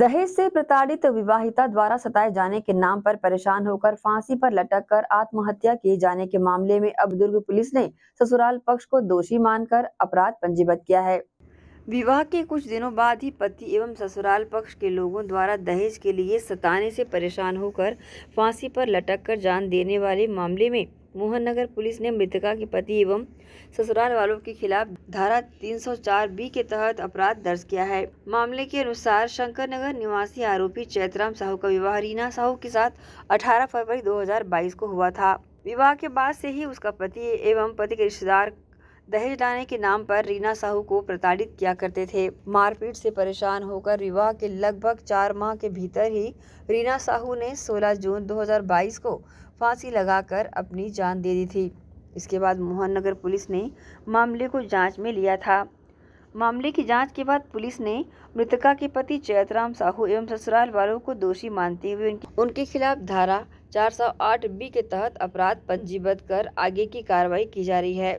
दहेज से प्रताड़ित विवाहिता द्वारा सताए जाने के नाम पर परेशान होकर फांसी पर लटक कर आत्महत्या किए जाने के मामले में अब दुर्ग पुलिस ने ससुराल पक्ष को दोषी मानकर अपराध पंजीबद्ध किया है विवाह के कुछ दिनों बाद ही पति एवं ससुराल पक्ष के लोगों द्वारा दहेज के लिए सताने से परेशान होकर फांसी पर लटक कर जान देने वाले मामले में मोहन नगर पुलिस ने मृतका के पति एवं ससुराल वालों के खिलाफ धारा 304 बी के तहत अपराध दर्ज किया है मामले के अनुसार शंकर नगर निवासी आरोपी चैतराम साहू का विवाह रीना साहू के साथ 18 फरवरी 2022 को हुआ था विवाह के बाद से ही उसका पति एवं पति के रिश्तेदार दहेज लाने के नाम पर रीना साहू को प्रताड़ित किया करते थे मारपीट से परेशान होकर विवाह के लगभग चार माह के भीतर ही रीना साहू ने 16 जून 2022 को फांसी लगाकर अपनी जान दे दी थी इसके बाद मोहन नगर पुलिस ने मामले को जांच में लिया था मामले की जांच के बाद पुलिस ने मृतका के पति चैतराम साहू एवं ससुराल वालों को दोषी मानते हुए उनके खिलाफ धारा 408 बी के तहत अपराध पंजीबद्ध कर आगे की कार्रवाई की जा रही है